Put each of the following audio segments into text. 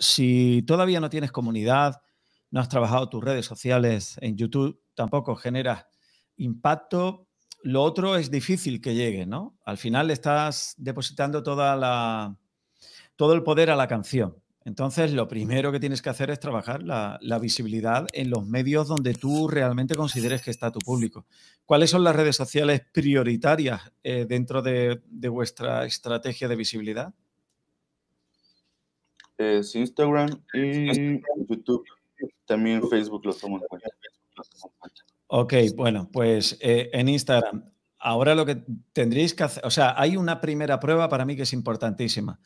Si todavía no tienes comunidad, no has trabajado tus redes sociales en YouTube, tampoco generas impacto. Lo otro es difícil que llegue, ¿no? Al final estás depositando todo el poder a la canción. Entonces, lo primero que tienes que hacer es trabajar la, visibilidad en los medios donde tú realmente consideres que está tu público. ¿Cuáles son las redes sociales prioritarias eh, dentro de vuestra estrategia de visibilidad? es eh, Instagram y YouTube. También Facebook lo tomo en Ok, bueno, pues eh, en Instagram. Ahora lo que tendréis que hacer, o sea, hay una primera prueba para mí que es importantísima.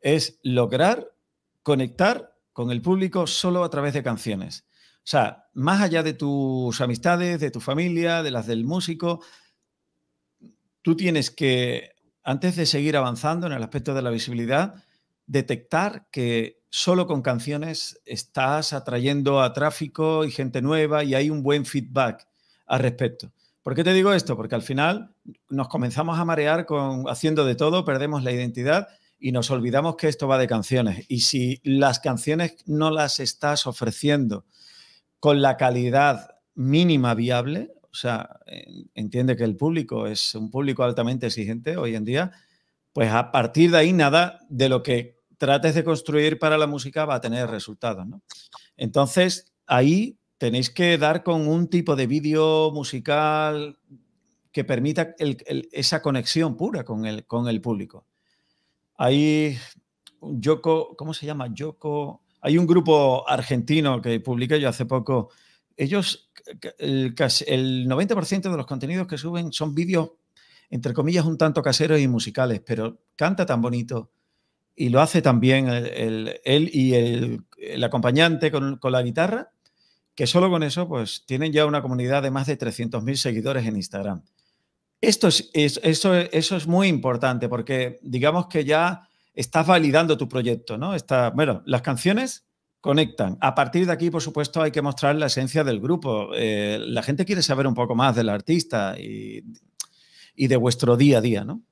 Es lograr conectar con el público solo a través de canciones. O sea, más allá de tus amistades, de tu familia, de las del músico, tú tienes que, antes de seguir avanzando en el aspecto de la visibilidad, detectar que solo con canciones estás atrayendo a tráfico y gente nueva y hay un buen feedback al respecto. ¿Por qué te digo esto? Porque al final nos comenzamos a marear con haciendo de todo, perdemos la identidad y nos olvidamos que esto va de canciones. Y si las canciones no las estás ofreciendo con la calidad mínima viable, o sea, entiende que el público es un público altamente exigente hoy en día, pues a partir de ahí nada de lo que trates de construir para la música va a tener resultados. Entonces, ahí tenéis que dar con un tipo de vídeo musical que permita esa conexión pura con el, con el público. Hay un ¿cómo se llama? Yoko. Hay un grupo argentino que publiqué yo hace poco. Ellos, el 90% de los contenidos que suben son vídeos, entre comillas, un tanto caseros y musicales, pero canta tan bonito y lo hace también él y el, acompañante con, la guitarra, que solo con eso pues tienen ya una comunidad de más de 300.000 seguidores en Instagram. Esto es, eso, es muy importante porque digamos que ya estás validando tu proyecto, ¿no? Está, bueno, las canciones conectan. A partir de aquí, por supuesto, hay que mostrar la esencia del grupo. Eh, la gente quiere saber un poco más del artista y de vuestro día a día, ¿no?